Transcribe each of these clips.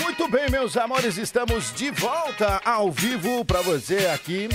Muito bem, meus amores, estamos de volta ao vivo para você aqui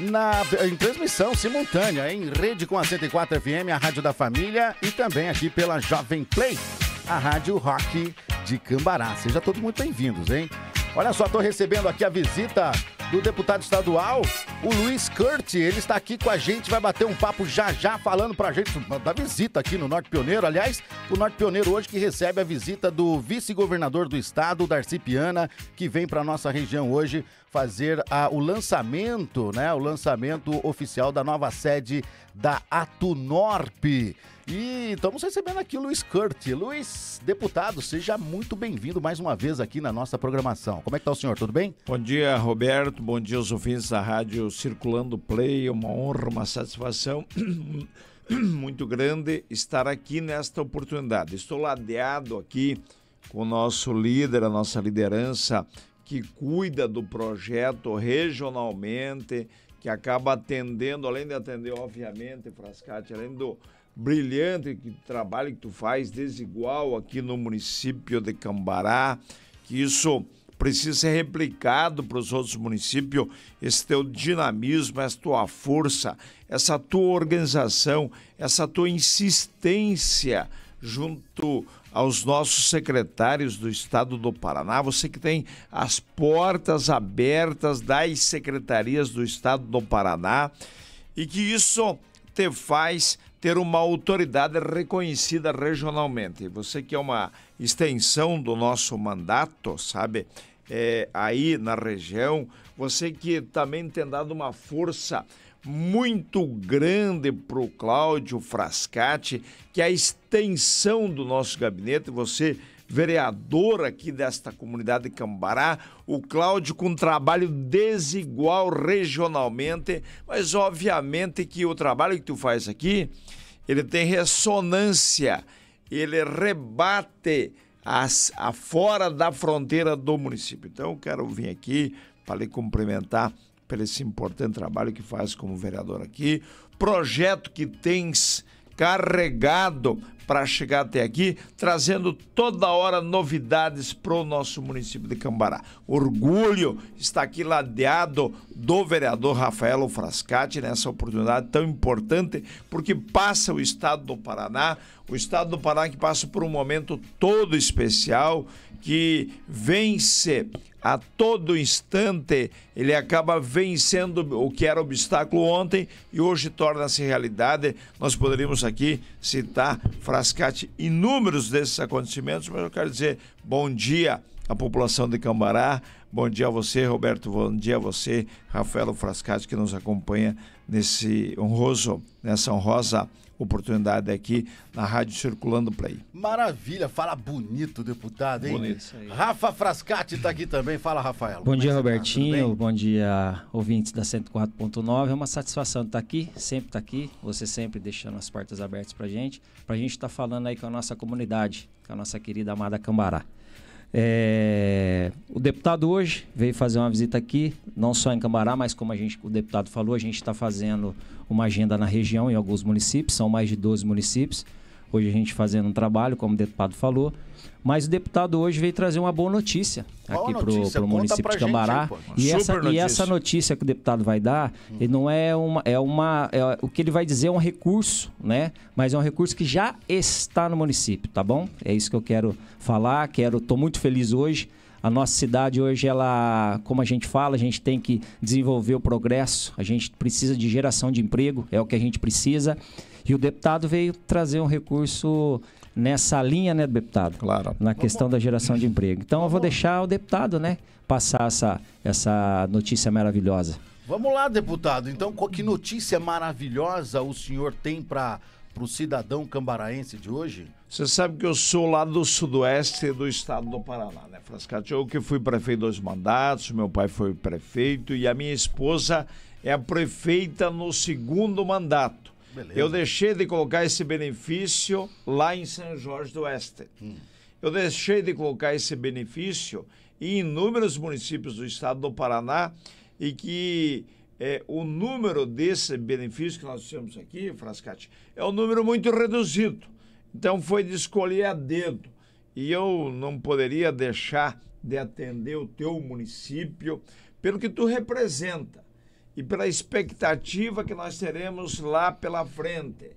na, em transmissão simultânea, em rede com a 104 FM, a Rádio da Família, e também aqui pela Jovem Play, a Rádio Rock de Cambará. Seja todos muito bem-vindos, hein? Olha só, estou recebendo aqui a visita do deputado estadual o Luiz Curti. Ele está aqui com a gente, vai bater um papo já já falando pra gente da visita aqui no Norte Pioneiro. Aliás, o Norte Pioneiro hoje que recebe a visita do vice-governador do estado, Darcy Piana, que vem para nossa região hoje fazer a, o lançamento, né? O lançamento oficial da nova sede da Atunorp. E estamos recebendo aqui o Luiz Curti. Luiz, deputado, seja muito bem-vindo mais uma vez aqui na nossa programação. Como é que está o senhor? Tudo bem? Bom dia, Roberto. Bom dia aos ouvintes da rádio Circulando Play. Uma honra, uma satisfação muito grande estar aqui nesta oportunidade. Estou ladeado aqui com o nosso líder, a nossa liderança que cuida do projeto regionalmente, que acaba atendendo, além de atender, obviamente, Frascati, além do brilhante que trabalho que tu faz desigual aqui no município de Cambará, que isso precisa ser replicado para os outros municípios, esse teu dinamismo, essa tua força, essa tua organização, essa tua insistência junto aos nossos secretários do Estado do Paraná, você que tem as portas abertas das secretarias do Estado do Paraná e que isso te faz ter uma autoridade reconhecida regionalmente. Você que é uma extensão do nosso mandato, sabe? É, aí na região, você que também tem dado uma força muito grande para o Cláudio Frascati, que é a extensão do nosso gabinete, você vereador aqui desta comunidade de Cambará, o Cláudio, com um trabalho desigual regionalmente, mas obviamente que o trabalho que tu faz aqui, ele tem ressonância, ele rebate as, a fora da fronteira do município. Então, eu quero vir aqui para lhe cumprimentar pelo esse importante trabalho que faz como vereador aqui, projeto que tens carregado para chegar até aqui, trazendo toda hora novidades para o nosso município de Cambará. Orgulho está aqui ladeado do vereador Rafael Frascati nessa oportunidade tão importante, porque passa o estado do Paraná, o estado do Paraná que passa por um momento todo especial, que vence a todo instante ele acaba vencendo o que era obstáculo ontem e hoje torna-se realidade. Nós poderíamos aqui citar Frascati inúmeros desses acontecimentos, mas eu quero dizer bom dia à população de Cambará, bom dia a você, Roberto, bom dia a você, Rafael Frascati, que nos acompanha nesse honroso, nessa honrosa oportunidade aqui na Rádio Circulando play. Maravilha, fala bonito, deputado, hein? Bonito. Rafa Frascati está aqui também. Fala, Rafael. Bom é dia, tá? Robertinho. Tá? Bom dia, ouvintes da 104.9. É uma satisfação estar tá aqui, sempre estar tá aqui. Você sempre deixando as portas abertas para gente, para a gente estar tá falando aí com a nossa comunidade, com a nossa querida amada Cambará. É, o deputado hoje veio fazer uma visita aqui, não só em Cambará, mas como a gente, o deputado falou, a gente está fazendo uma agenda na região, em alguns municípios, são mais de 12 municípios. Hoje a gente fazendo um trabalho, como o deputado falou. Mas o deputado hoje veio trazer uma boa notícia Qual aqui para o município de Cambará. Gente, e, essa, notícia. e essa notícia que o deputado vai dar, hum. ele não é uma. É uma é, o que ele vai dizer é um recurso, né? Mas é um recurso que já está no município, tá bom? É isso que eu quero falar. Quero, estou muito feliz hoje. A nossa cidade hoje, ela, como a gente fala, a gente tem que desenvolver o progresso, a gente precisa de geração de emprego, é o que a gente precisa. E o deputado veio trazer um recurso nessa linha, né, deputado? Claro. Na questão da geração de emprego. Então eu vou deixar o deputado, né, passar essa, essa notícia maravilhosa. Vamos lá, deputado. Então, que notícia maravilhosa o senhor tem para o cidadão cambaraense de hoje? Você sabe que eu sou lá do sudoeste do estado do Paraná, né, Frascati? Eu que fui prefeito dois mandatos, meu pai foi prefeito e a minha esposa é a prefeita no segundo mandato. Beleza. Eu deixei de colocar esse benefício lá em São Jorge do Oeste. Hum. Eu deixei de colocar esse benefício em inúmeros municípios do estado do Paraná e que é, o número desse benefício que nós temos aqui, Frascati, é um número muito reduzido. Então foi de escolher a dedo. E eu não poderia deixar de atender o teu município pelo que tu representa e pela expectativa que nós teremos lá pela frente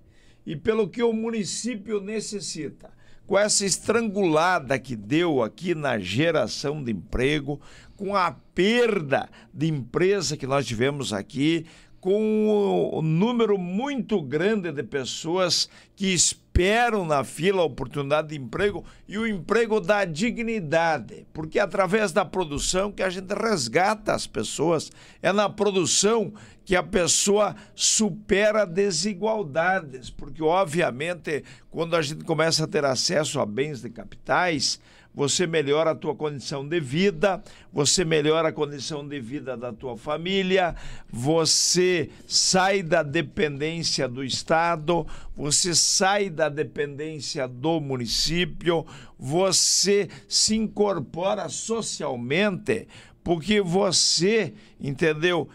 e pelo que o município necessita. Com essa estrangulada que deu aqui na geração de emprego, com a perda de empresa que nós tivemos aqui, com o número muito grande de pessoas que esperam esperam na fila a oportunidade de emprego e o emprego dá dignidade, porque é através da produção que a gente resgata as pessoas, é na produção que a pessoa supera desigualdades, porque obviamente quando a gente começa a ter acesso a bens de capitais, você melhora a tua condição de vida, você melhora a condição de vida da tua família, você sai da dependência do Estado, você sai da dependência do município, você se incorpora socialmente, porque você, entendeu?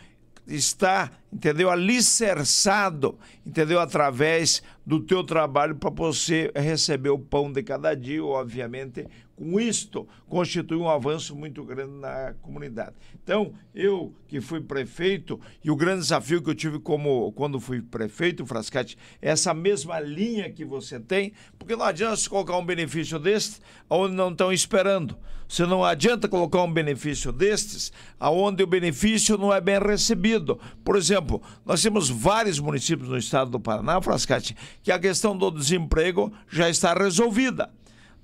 está, entendeu, alicerçado, entendeu, através do teu trabalho para você receber o pão de cada dia, obviamente, com isto, constitui um avanço muito grande na comunidade. Então, eu que fui prefeito, e o grande desafio que eu tive como quando fui prefeito, Frascati, é essa mesma linha que você tem, porque não adianta se colocar um benefício deste onde não estão esperando. Você não adianta colocar um benefício destes aonde o benefício não é bem recebido. Por exemplo, nós temos vários municípios no estado do Paraná, Frascati, que a questão do desemprego já está resolvida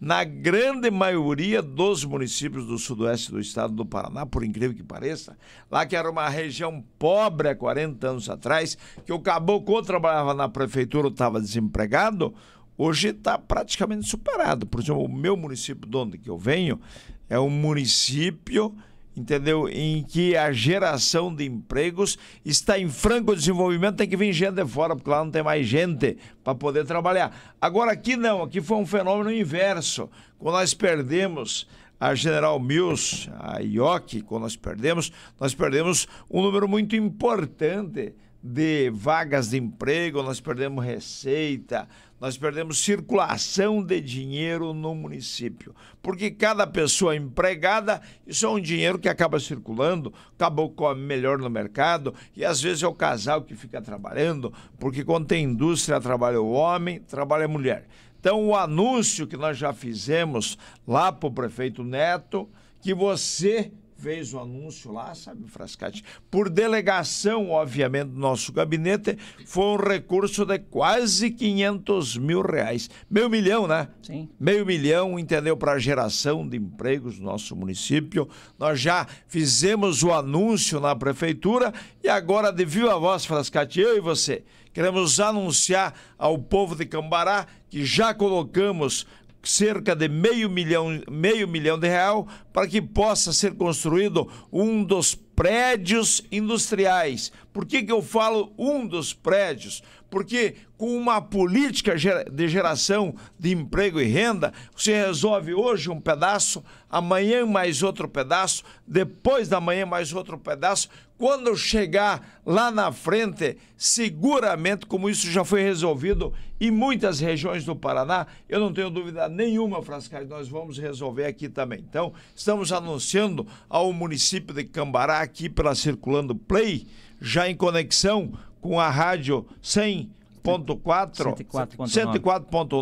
na grande maioria dos municípios do sudoeste do estado do Paraná, por incrível que pareça, lá que era uma região pobre há 40 anos atrás, que o caboclo trabalhava na prefeitura, estava desempregado, hoje está praticamente superado. Por exemplo, o meu município, de onde que eu venho, é um município entendeu? Em que a geração de empregos está em franco desenvolvimento, tem que vir gente de fora, porque lá não tem mais gente para poder trabalhar. Agora aqui não, aqui foi um fenômeno inverso. Quando nós perdemos a General Mills, a IOC, quando nós perdemos, nós perdemos um número muito importante de vagas de emprego, nós perdemos receita, nós perdemos circulação de dinheiro no município. Porque cada pessoa empregada, isso é um dinheiro que acaba circulando, acabou a melhor no mercado, e às vezes é o casal que fica trabalhando, porque quando tem indústria, trabalha o homem, trabalha a mulher. Então, o anúncio que nós já fizemos lá para o prefeito Neto, que você fez o anúncio lá, sabe, Frascati? Por delegação, obviamente, do nosso gabinete, foi um recurso de quase 500 mil reais. Meio milhão, né? Sim. Meio milhão, entendeu? Para a geração de empregos no nosso município. Nós já fizemos o anúncio na prefeitura e agora, de viva voz, Frascati, eu e você, queremos anunciar ao povo de Cambará que já colocamos cerca de meio milhão, meio milhão de real para que possa ser construído um dos prédios industriais. Por que, que eu falo um dos prédios? Porque com uma política de geração de emprego e renda, você resolve hoje um pedaço, amanhã mais outro pedaço, depois da manhã mais outro pedaço, quando chegar lá na frente, seguramente, como isso já foi resolvido em muitas regiões do Paraná, eu não tenho dúvida nenhuma, Frascari, nós vamos resolver aqui também. Então, estamos anunciando ao município de Cambará, aqui pela Circulando Play, já em conexão com a rádio 100. 104.9 104. 104.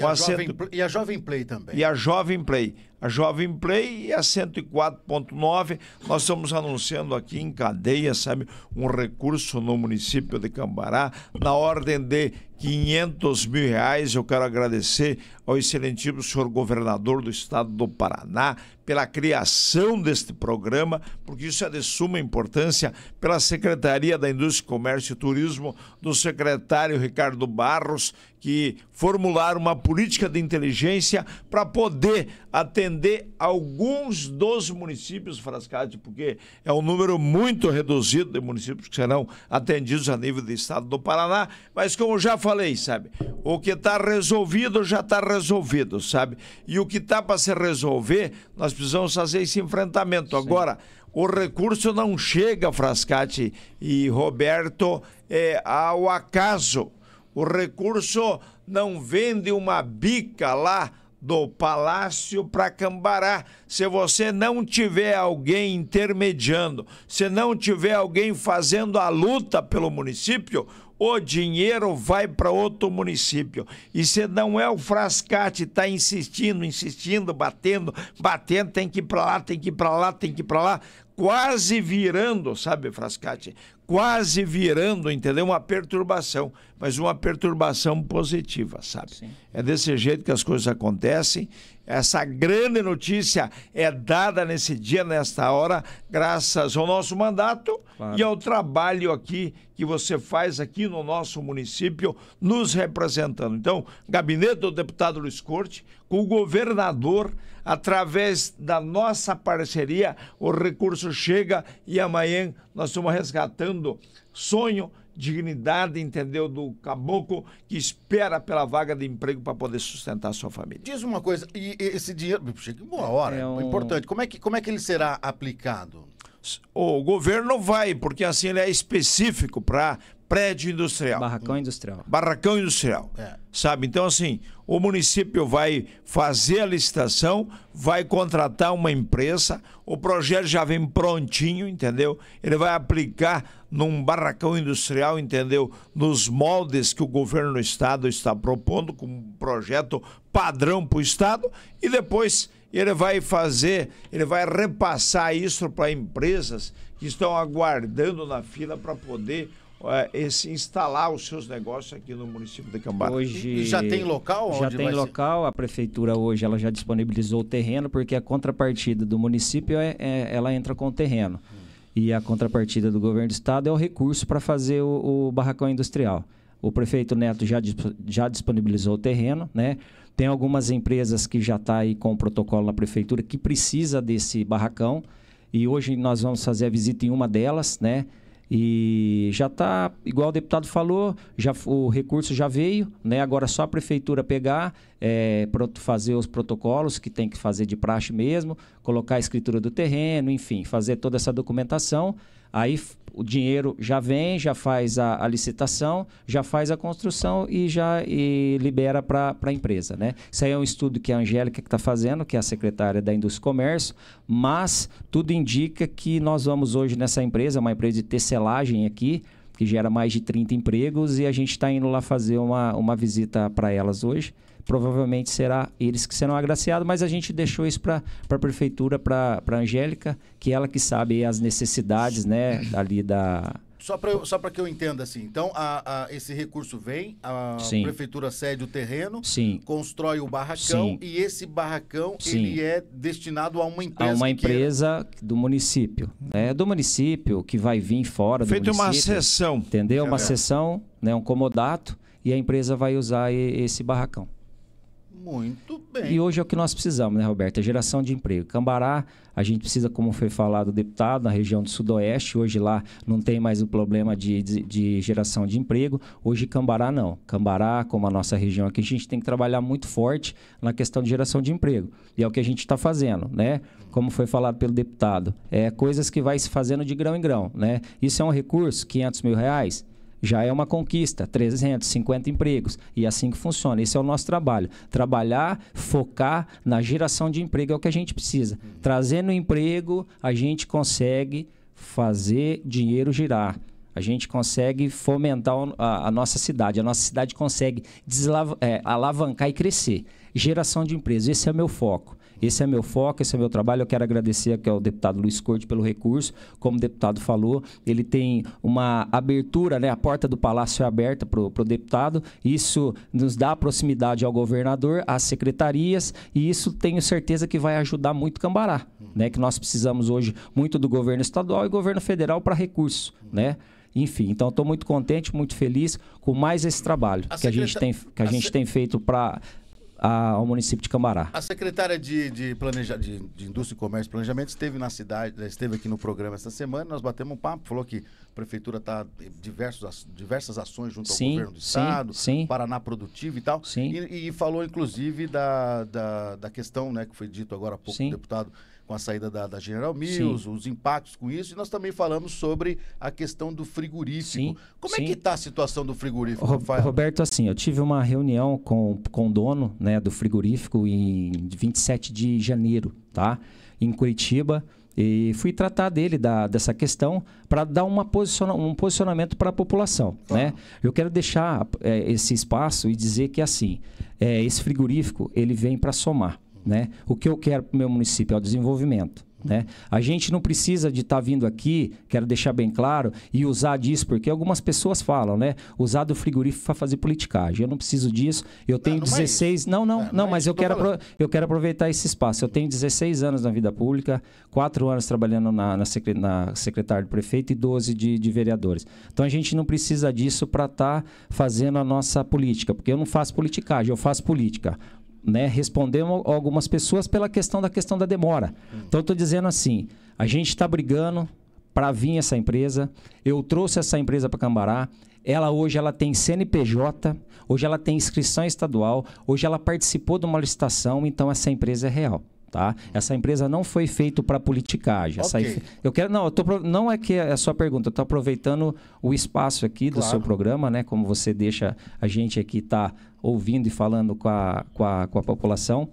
a Jovem, e a Jovem Play também. E a Jovem Play a Jovem Play e a 104.9. Nós estamos anunciando aqui em cadeia, sabe, um recurso no município de Cambará, na ordem de 500 mil reais. Eu quero agradecer ao excelentíssimo senhor governador do estado do Paraná pela criação deste programa, porque isso é de suma importância, pela Secretaria da Indústria, Comércio e Turismo, do secretário Ricardo Barros, que formularam uma política de inteligência para poder atender alguns dos municípios, Frascati, porque é um número muito reduzido de municípios que serão atendidos a nível do estado do Paraná, mas como já falei, falei, sabe? O que está resolvido já está resolvido, sabe? E o que está para se resolver, nós precisamos fazer esse enfrentamento. Sim. Agora, o recurso não chega, Frascati e Roberto, é, ao acaso. O recurso não vende uma bica lá do Palácio para Cambará. Se você não tiver alguém intermediando, se não tiver alguém fazendo a luta pelo município, o dinheiro vai para outro município. E se não é o Frascati, está insistindo, insistindo, batendo, batendo, tem que ir para lá, tem que ir para lá, tem que ir para lá, quase virando, sabe, Frascati? Quase virando, entendeu? Uma perturbação, mas uma perturbação positiva, sabe? Sim. É desse jeito que as coisas acontecem essa grande notícia é dada nesse dia, nesta hora, graças ao nosso mandato claro. e ao trabalho aqui que você faz aqui no nosso município, nos representando. Então, gabinete do deputado Luiz Corte, com o governador, através da nossa parceria, o recurso chega e amanhã nós estamos resgatando sonho dignidade, entendeu, do caboclo que espera pela vaga de emprego para poder sustentar a sua família. Diz uma coisa, e esse dinheiro, chega boa hora, é um... importante. Como é que como é que ele será aplicado? O governo vai, porque assim ele é específico para prédio industrial. Barracão industrial. Barracão industrial. É. Sabe? Então, assim, o município vai fazer a licitação, vai contratar uma empresa, o projeto já vem prontinho, entendeu? Ele vai aplicar num barracão industrial, entendeu? Nos moldes que o governo do estado está propondo, com um projeto padrão para o estado, e depois ele vai fazer, ele vai repassar isso para empresas que estão aguardando na fila para poder eh, esse instalar os seus negócios aqui no município de Cambará. Hoje e já tem local? já tem local. Ser? A prefeitura hoje ela já disponibilizou o terreno porque a contrapartida do município é, é ela entra com o terreno. E a contrapartida do governo do estado é o recurso para fazer o, o barracão industrial. O prefeito Neto já, já disponibilizou o terreno, né? Tem algumas empresas que já estão tá aí com o protocolo na prefeitura que precisa desse barracão. E hoje nós vamos fazer a visita em uma delas, né? E já está, igual o deputado falou, já o recurso já veio, né? Agora só a prefeitura pegar, é, fazer os protocolos que tem que fazer de praxe mesmo, colocar a escritura do terreno, enfim, fazer toda essa documentação. Aí o dinheiro já vem, já faz a, a licitação, já faz a construção e já e libera para a empresa. Né? Isso aí é um estudo que a Angélica está fazendo, que é a secretária da Indústria e Comércio, mas tudo indica que nós vamos hoje nessa empresa, uma empresa de tecelagem aqui, que gera mais de 30 empregos, e a gente está indo lá fazer uma, uma visita para elas hoje provavelmente será eles que serão agraciados, mas a gente deixou isso para a prefeitura, para a Angélica, que ela que sabe as necessidades né, ali da, só para que eu entenda assim, então a, a, esse recurso vem, a Sim. prefeitura cede o terreno, Sim. constrói o barracão Sim. e esse barracão ele é destinado a uma empresa. A uma empresa que... do município. É do município que vai vir fora Feito do município. Feito uma sessão. Entendeu? Uma é. sessão, né, um comodato, e a empresa vai usar esse barracão. Muito bem. E hoje é o que nós precisamos, né, Roberto? É geração de emprego. Cambará, a gente precisa, como foi falado, deputado, na região do Sudoeste. Hoje lá não tem mais o problema de, de, de geração de emprego. Hoje, Cambará não. Cambará, como a nossa região aqui, a gente tem que trabalhar muito forte na questão de geração de emprego. E é o que a gente está fazendo, né? Como foi falado pelo deputado. É coisas que vai se fazendo de grão em grão, né? Isso é um recurso, 500 mil reais já é uma conquista, 350 empregos. E é assim que funciona. Esse é o nosso trabalho. Trabalhar, focar na geração de emprego é o que a gente precisa. Trazendo emprego, a gente consegue fazer dinheiro girar. A gente consegue fomentar a, a nossa cidade. A nossa cidade consegue é, alavancar e crescer. Geração de emprego, esse é o meu foco. Esse é meu foco, esse é meu trabalho. Eu quero agradecer aqui ao deputado Luiz Corte pelo recurso. Como o deputado falou, ele tem uma abertura, né? A porta do palácio é aberta para o deputado. Isso nos dá proximidade ao governador, às secretarias, e isso tenho certeza que vai ajudar muito Cambará, né? Que nós precisamos hoje muito do governo estadual e governo federal para recursos, né? enfim. Então, estou muito contente, muito feliz com mais esse trabalho a que secretar... a gente tem, que a, a gente se... tem feito para a, ao município de Cambará. A secretária de, de, planeja, de, de Indústria e Comércio e Planejamento esteve na cidade, eh, esteve aqui no programa essa semana, nós batemos um papo, falou que a prefeitura está eh, diversos diversas ações junto ao sim, governo do sim, estado, sim. Paraná Produtivo e tal, sim. E, e falou inclusive da, da, da, questão, né, que foi dito agora há pouco, sim. deputado com a saída da, da General Mills, Sim. os impactos com isso, e nós também falamos sobre a questão do frigorífico. Sim. Como é Sim. é que está a situação do frigorífico? Ro Rafael? Roberto, assim, eu tive uma reunião com, com o dono né, do frigorífico em 27 de janeiro, tá? Em Curitiba. E fui tratar dele da, dessa questão para dar uma posiciona, um posicionamento para a população. Ah. Né? Eu quero deixar é, esse espaço e dizer que assim, é, esse frigorífico ele vem para somar. Né? O que eu quero para o meu município é o desenvolvimento. Né? A gente não precisa de estar tá vindo aqui, quero deixar bem claro, e usar disso, porque algumas pessoas falam, né? Usar do frigorífico para fazer politicagem. Eu não preciso disso. Eu tenho não, não 16. É não, não, é, não, não é mas eu quero, apro... eu quero aproveitar esse espaço. Eu tenho 16 anos na vida pública, 4 anos trabalhando na, na, secre... na secretária de prefeito e 12 de, de, vereadores. Então a gente não precisa disso para estar tá fazendo a nossa política, porque eu não faço politicagem, eu faço política né, algumas pessoas pela questão da questão da demora. Hum. Então, estou dizendo assim, a gente está brigando para vir essa empresa, eu trouxe essa empresa para Cambará, ela hoje ela tem CNPJ, hoje ela tem inscrição estadual, hoje ela participou de uma licitação, então essa empresa é real tá? Essa empresa não foi feita para politicagem. Okay. Essa, eu quero não, eu tô, não é que é a sua pergunta, eu estou aproveitando o espaço aqui do claro. seu programa, né? Como você deixa a gente aqui tá ouvindo e falando com a, com a, com a população.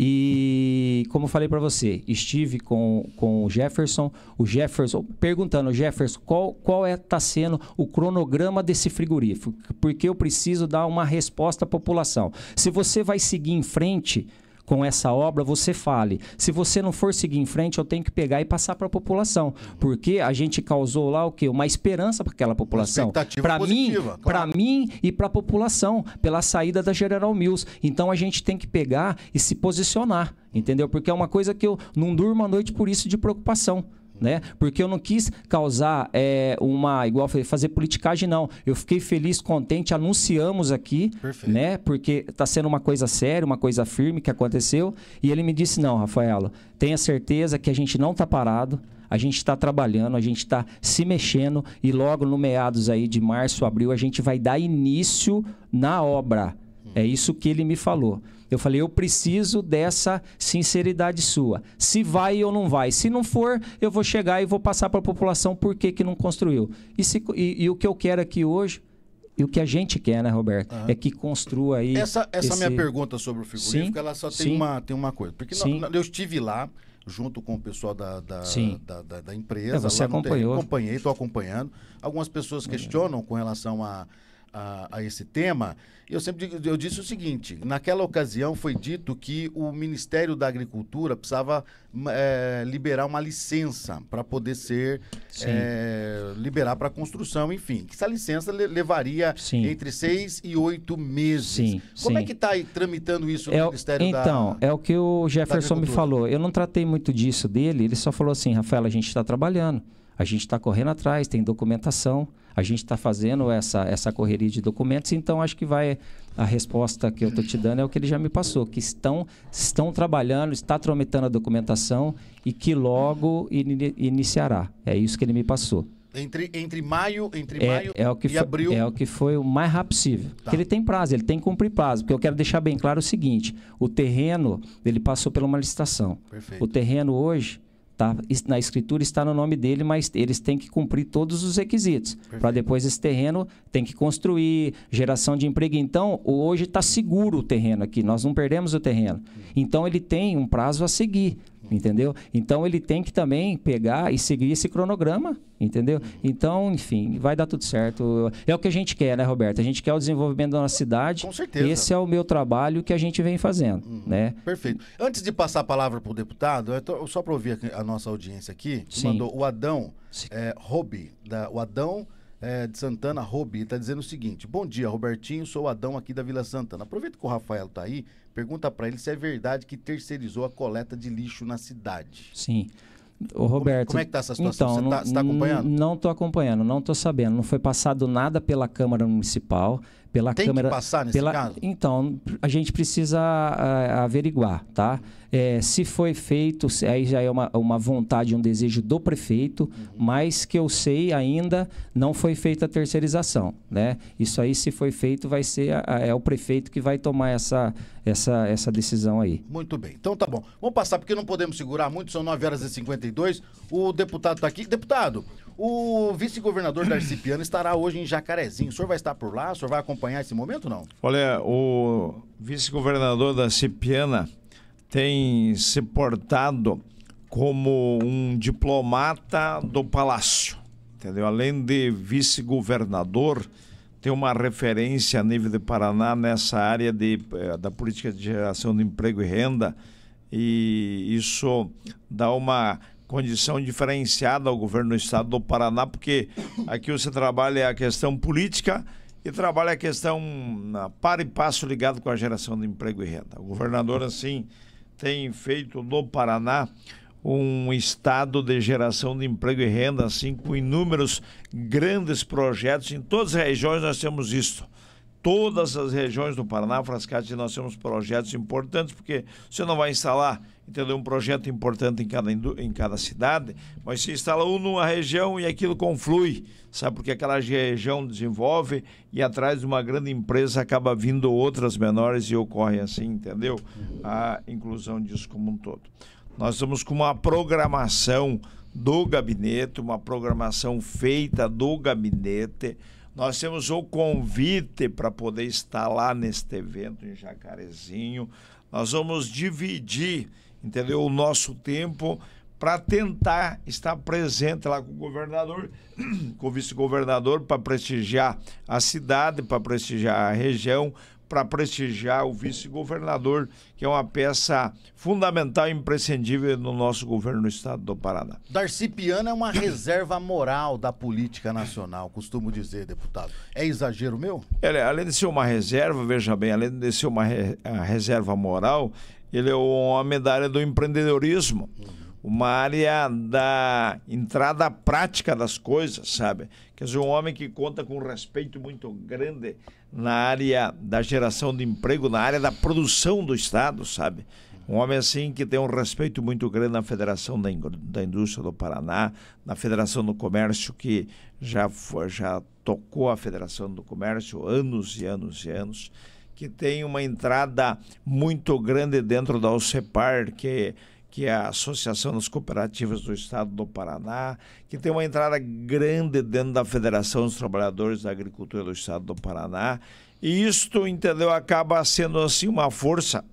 E como eu falei para você, estive com, com o Jefferson, o Jefferson perguntando, Jefferson, qual qual é tá sendo o cronograma desse frigorífico? Porque eu preciso dar uma resposta à população. Se você vai seguir em frente, com essa obra, você fale. Se você não for seguir em frente, eu tenho que pegar e passar para a população, porque a gente causou lá o quê? Uma esperança para aquela população. Para mim, claro. para mim e para a população, pela saída da General Mills. Então a gente tem que pegar e se posicionar, entendeu? Porque é uma coisa que eu não durmo a noite por isso de preocupação né? Porque eu não quis causar é, uma igual fazer politicagem não. Eu fiquei feliz, contente, anunciamos aqui, Perfeito. né? Porque está sendo uma coisa séria, uma coisa firme que aconteceu. E ele me disse não, Rafaela, tenha certeza que a gente não está parado. A gente está trabalhando, a gente está se mexendo e logo no meados aí de março, abril, a gente vai dar início na obra é isso que ele me falou. Eu falei, eu preciso dessa sinceridade sua. Se vai ou não vai. Se não for, eu vou chegar e vou passar para a população por que, que não construiu. E, se, e, e o que eu quero aqui hoje e o que a gente quer, né, Roberto? Uhum. É que construa aí. Essa, essa esse... minha pergunta sobre o figurino, sim, ela só tem uma, tem uma coisa. Porque eu estive lá junto com o pessoal da, da, da, da, da empresa. É, você acompanhou. acompanhei, estou acompanhando. Algumas pessoas questionam com relação a a, a, esse tema, eu sempre eu disse o seguinte: naquela ocasião foi dito que o Ministério da Agricultura precisava é, liberar uma licença para poder ser é, liberar para construção, enfim. Que essa licença le levaria Sim. entre seis e oito meses. Sim. Como é Sim. é que está tramitando isso é, Ministério então, da Então, é o que o Jefferson me falou. Eu não tratei muito disso dele, ele só falou assim, Rafael, a gente está trabalhando. A gente está correndo atrás, tem documentação, a gente está fazendo essa, essa correria de documentos, então acho que vai. A resposta que eu estou te dando é o que ele já me passou, que estão, estão trabalhando, está tramitando a documentação e que logo in, iniciará. É isso que ele me passou. Entre, entre maio, entre é, maio é o que e foi, abril. É o que foi o mais rápido possível. Tá. Ele tem prazo, ele tem que cumprir prazo. Porque eu quero deixar bem claro o seguinte: o terreno, ele passou por uma licitação. Perfeito. O terreno hoje, Tá? Na escritura está no nome dele, mas eles têm que cumprir todos os requisitos. Para depois esse terreno tem que construir, geração de emprego. Então, hoje está seguro o terreno aqui, nós não perdemos o terreno. Hum. Então, ele tem um prazo a seguir entendeu? Então ele tem que também pegar e seguir esse cronograma, entendeu? Então, enfim, vai dar tudo certo. É o que a gente quer, né, Roberto? A gente quer o desenvolvimento da nossa cidade. Com certeza. Esse é o meu trabalho que a gente vem fazendo, hum, né? Perfeito. Antes de passar a palavra para o deputado, tô, só para ouvir a nossa audiência aqui, Sim. mandou o Adão é, Robi, da, o Adão é, de Santana Robi, está dizendo o seguinte: Bom dia, Robertinho, sou o Adão aqui da Vila Santana. Aproveita que o Rafael está aí, Pergunta para ele se é verdade que terceirizou a coleta de lixo na cidade. Sim. Ô, Roberto, como, como é que está é essa situação? Então, Você está tá acompanhando? Não estou acompanhando, não estou sabendo. Não foi passado nada pela Câmara Municipal pela Tem Tem que passar nesse pela, caso? Então, a gente precisa a, ah, averiguar, tá? É, se foi feito, aí já é uma, uma vontade, um desejo do prefeito, uhum. mas que eu sei ainda não foi feita a terceirização, né? Isso aí, se foi feito, vai ser a, a, é o prefeito que vai tomar essa, essa, essa decisão aí. Muito bem. Então tá bom. Vamos passar, porque não podemos segurar muito, são 9 horas e 52. O deputado está aqui. Deputado, o vice-governador Darcy Piano estará hoje em Jacarezinho. O senhor vai estar por lá? O senhor vai acompanhar esse momento não? Olha, o vice-governador Darcy Piana tem se portado como um diplomata do palácio, entendeu? Além de vice-governador, tem uma referência a nível de Paraná nessa área de, eh, da política de geração de emprego e renda e isso dá uma condição diferenciada ao governo do estado do Paraná, porque aqui você trabalha a questão política e trabalha a questão a ah, para e passo ligado com a geração de emprego e renda. O governador, assim, tem feito do Paraná um estado de geração de emprego e renda, assim, com inúmeros grandes projetos. Em todas as regiões nós temos isso. Todas as regiões do Paraná, Frascati, nós temos projetos importantes, porque você não vai instalar entendeu? um projeto importante em cada, em cada cidade, mas se instala um numa região e aquilo conflui, sabe? Porque aquela região desenvolve e atrás de uma grande empresa acaba vindo outras menores e ocorre assim, entendeu? A inclusão disso como um todo. Nós estamos com uma programação do gabinete, uma programação feita do gabinete. Nós temos o convite para poder estar lá neste evento em Jacarezinho. Nós vamos dividir entendeu? O nosso tempo para tentar estar presente lá com o governador, com o vice-governador, para prestigiar a cidade, para prestigiar a região, para prestigiar o vice-governador, que é uma peça fundamental e imprescindível no nosso governo no estado do Paraná. Darcy Piana é uma reserva moral da política nacional, costumo dizer, deputado. É exagero meu? Ela, além de ser uma reserva, veja bem, além de ser uma re, reserva moral, ele é o homem da área do empreendedorismo. Uma área da entrada prática das coisas, sabe? Quer dizer, um homem que conta com um respeito muito grande na área da geração de emprego, na área da produção do Estado, sabe? Um homem assim que tem um respeito muito grande na Federação da, Indústria do Paraná, na Federação do Comércio, que já, foi, já tocou a Federação do Comércio anos e anos e anos que tem uma entrada muito grande dentro da OCEPAR, que que é a Associação das Cooperativas do Estado do Paraná, que tem uma entrada grande dentro da Federação dos Trabalhadores da Agricultura do Estado do Paraná. E isto, entendeu, acaba sendo assim uma força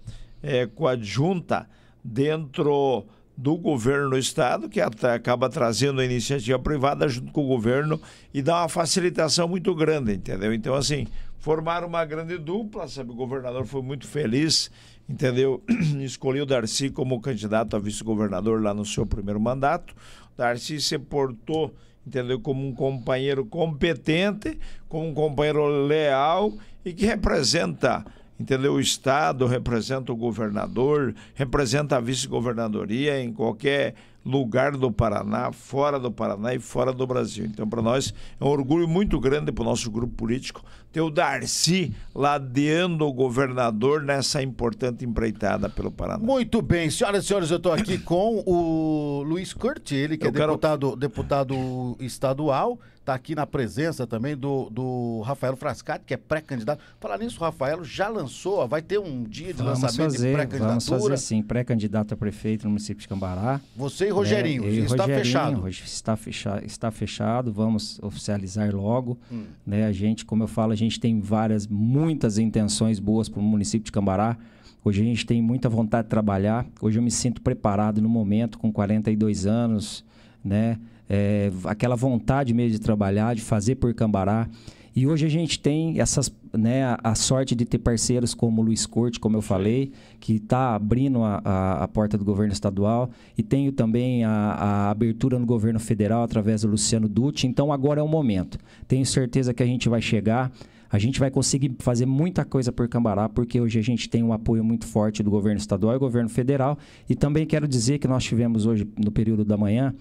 é, coadjunta dentro do governo do Estado, que acaba trazendo a iniciativa privada junto com o governo e dá uma facilitação muito grande, entendeu? Então, assim, Formaram uma grande dupla, sabe? O governador foi muito feliz, entendeu? Escolheu Darcy como candidato a vice-governador lá no seu primeiro mandato. Darcy se portou, entendeu? Como um companheiro competente, como um companheiro leal e que representa entendeu? O Estado representa o governador, representa a vice-governadoria em qualquer lugar do Paraná, fora do Paraná e fora do Brasil. Então, para nós é um orgulho muito grande para o nosso grupo político ter o Darcy ladeando o governador nessa importante empreitada pelo Paraná. Muito bem, senhoras e senhores, eu estou aqui com o Luiz Curti, ele que eu é quero... deputado, deputado estadual está aqui na presença também do, do Rafael Frascati, que é pré-candidato. Falar nisso, o Rafael já lançou, vai ter um dia de vamos lançamento fazer, de pré-candidatura. Vamos fazer sim, pré-candidato a prefeito no município de Cambará. Você e Rogerinho, né? está Rogerinho, fechado. Está, fecha, está fechado, vamos oficializar logo. Hum. Né? A gente, como eu falo, a gente tem várias, muitas intenções boas para o município de Cambará. Hoje a gente tem muita vontade de trabalhar. Hoje eu me sinto preparado no momento, com 42 anos, né? é, aquela vontade mesmo de trabalhar, de fazer por Cambará. E hoje a gente tem essas, né, a, a sorte de ter parceiros como o Luiz Corte, como eu falei, que está abrindo a, a, a, porta do governo estadual. E tenho também a, abertura no governo federal através do Luciano Dutti. Então agora é o momento. Tenho certeza que a gente vai chegar. A gente vai conseguir fazer muita coisa por Cambará, porque hoje a gente tem um apoio muito forte do governo estadual e do governo federal. E também quero dizer que nós tivemos hoje, no período da manhã,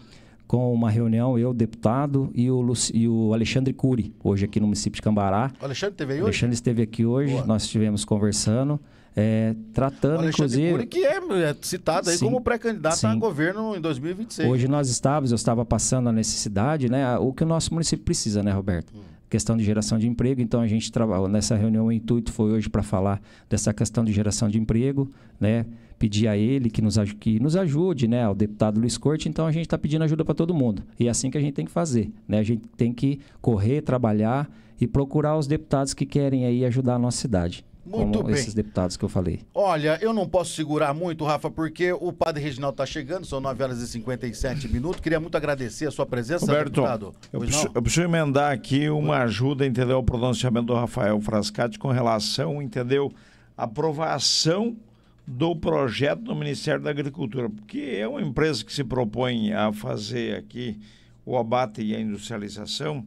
com uma reunião, eu, deputado, e o, Luci e o Alexandre Cury, hoje aqui no município de Cambará. O Alexandre esteve aí hoje? Alexandre esteve aqui hoje, Boa. nós estivemos conversando. É, tratando, Alexandre inclusive. Cury, que é, é citado aí sim, como pré-candidato a governo em 2026. Hoje nós estávamos, eu estava passando a necessidade, né? O que o nosso município precisa, né, Roberto? Hum. Questão de geração de emprego, então a gente trabalhou nessa reunião. O intuito foi hoje para falar dessa questão de geração de emprego, né? pedir a ele que nos, que nos ajude, né, ao deputado Luiz Corte. Então a gente está pedindo ajuda para todo mundo. E é assim que a gente tem que fazer. Né? A gente tem que correr, trabalhar e procurar os deputados que querem aí ajudar a nossa cidade. Muito bem. esses deputados que eu falei. Olha, eu não posso segurar muito, Rafa, porque o padre Reginaldo está chegando, são 9 horas e 57 minutos. Queria muito agradecer a sua presença, Roberto, deputado. Eu preciso, eu preciso, emendar aqui uma ajuda, entendeu? O pronunciamento do Rafael Frascati com relação, entendeu? Aprovação do projeto do Ministério da Agricultura, porque é uma empresa que se propõe a fazer aqui o abate e a industrialização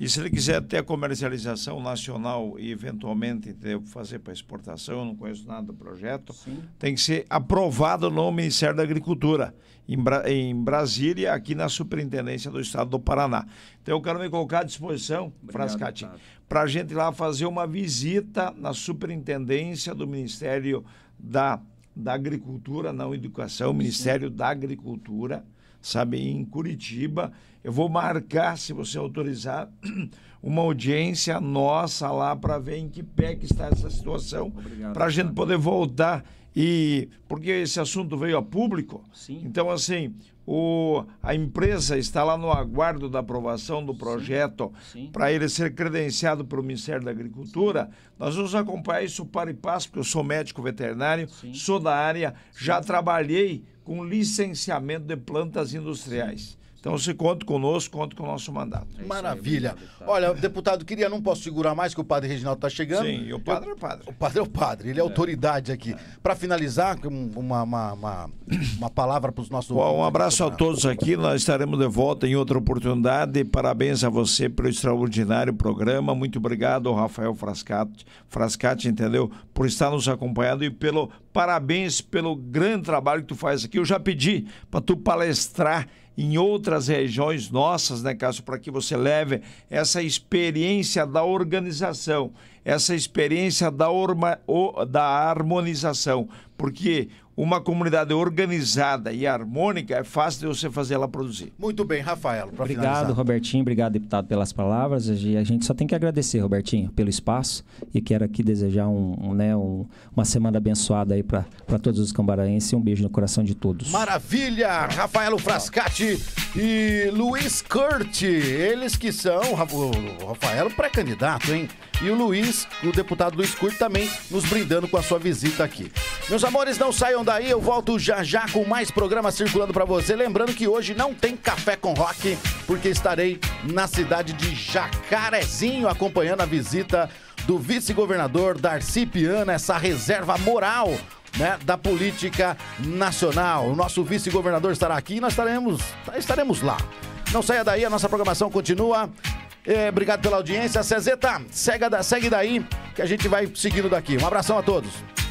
e se ele quiser ter a comercialização nacional e eventualmente fazer para exportação, eu não conheço nada do projeto, Sim. tem que ser aprovado no Ministério da Agricultura, em, Bra em Brasília, aqui na Superintendência do Estado do Paraná. Então eu quero me colocar à disposição, Frascati, para a gente ir lá fazer uma visita na Superintendência do Ministério da, da Agricultura, não Educação, Sim. Ministério da Agricultura sabe, em Curitiba. Eu vou marcar, se você autorizar, uma audiência nossa lá para ver em que pé que está essa situação, para a gente poder voltar e porque esse assunto veio a público, Sim. então assim, o, a empresa está lá no aguardo da aprovação do projeto para ele ser credenciado pelo Ministério da Agricultura. Sim. Nós vamos acompanhar isso para e passo, porque eu sou médico veterinário, Sim. sou da área, já trabalhei com licenciamento de plantas industriais. Então, se conta conosco, conta com o nosso mandato. É Maravilha. Aí, deputado. Tá. Olha, deputado, queria, não posso segurar mais, que o padre Reginaldo está chegando. Sim, e o padre é o padre. O padre é o padre, ele é, é. autoridade aqui. É. Para finalizar, uma, uma, uma, uma palavra para os nossos... Bom, um abraço a todos aqui, nós estaremos de volta em outra oportunidade. Parabéns a você pelo extraordinário programa. Muito obrigado Rafael Frascati, Frascati entendeu? Por estar nos acompanhando e pelo parabéns pelo grande trabalho que tu faz aqui. Eu já pedi para tu palestrar em outras regiões nossas, né, Cássio, para que você leve essa experiência da organização, essa experiência da, orma, da harmonização, porque uma comunidade organizada e harmônica, é fácil de você fazer ela produzir. Muito bem, Rafael. Obrigado, finalizar. Robertinho. Obrigado, deputado, pelas palavras. A gente só tem que agradecer, Robertinho, pelo espaço e quero aqui desejar um, um, né, um, uma semana abençoada aí para todos os cambaraenses e um beijo no coração de todos. Maravilha! Rafael Frascati e Luiz Curti, eles que são, o Rafael pré-candidato, hein? e o Luiz, o deputado Luiz Curto, também nos brindando com a sua visita aqui. Meus amores, não saiam daí, eu volto já já com mais programa circulando para você. Lembrando que hoje não tem café com rock, porque estarei na cidade de Jacarezinho acompanhando a visita do vice-governador Darcy Piana, essa reserva moral né, da política nacional. O nosso vice-governador estará aqui e nós estaremos, estaremos lá. Não saia daí, a nossa programação continua. É, obrigado pela audiência. Cezeta, segue, segue daí que a gente vai seguindo daqui. Um abração a todos.